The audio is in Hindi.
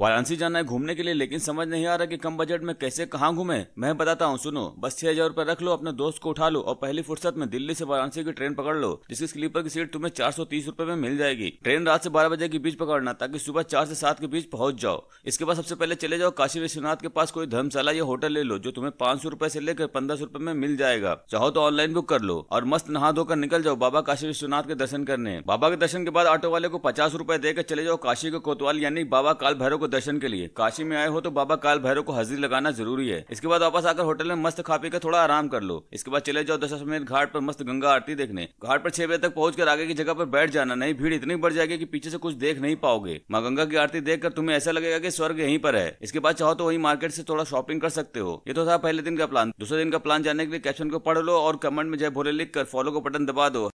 वाराणसी जाना है घूमने के लिए लेकिन समझ नहीं आ रहा कि कम बजट में कैसे कहाँ घूमे मैं बताता हूँ सुनो बस छह हजार रूपए रख लो अपने दोस्त को उठा लो और पहली फुर्सत में दिल्ली से वाराणसी की ट्रेन पकड़ लो जिसकी स्लीपर की सीट तुम्हें चार सौ तीस रूपए में मिल जाएगी ट्रेन रात से बारह बजे के बीच पकड़ना ताकि सुबह चार से सात के बीच पहुंच जाओ इसके बाद सबसे पहले चले जाओ काशी विश्वनाथ के पास कोई धर्मशाला या होटल ले लो जो तुम्हें पांच सौ रूपये से लेकर पंद्रह सौ रूपए में मिल जाएगा चाहो तो ऑनलाइन बुक कर लो और मस्त नहा धोकर निकल जाओ बाबा काशी विश्वनाथ के दर्शन करने बाबा के दर्शन के बाद ऑटो वाले को पचास रूपए देकर चले जाओ काशी के कोतवाल यानी बाबा काल भैरव को दर्शन के लिए काशी में आए हो तो बाबा काल भैरव को हाजिर लगाना जरूरी है इसके बाद वापस आकर होटल में मस्त खा पी कर थोड़ा आराम कर लो इसके बाद चले जाओ समेत घाट पर मस्त गंगा आरती देखने घाट पर छह बजे तक पहुँच कर आगे की जगह पर बैठ जाना नहीं भीड़ इतनी बढ़ जाएगी की पीछे से कुछ देख नहीं पाओगे माँ गंगा की आरती देख कर तुम्हें ऐसा लगेगा की स्वर्ग यहीं पर है इसके बाद चाहो तो वही मार्केट से थोड़ा शॉपिंग कर सकते हो ये तो था पहले दिन का प्लान दूसरे दिन का प्लान जानने के लिए कैप्शन को पढ़ लो और कमेंट में जय भोले लिख कर फॉलो को बटन दबा दो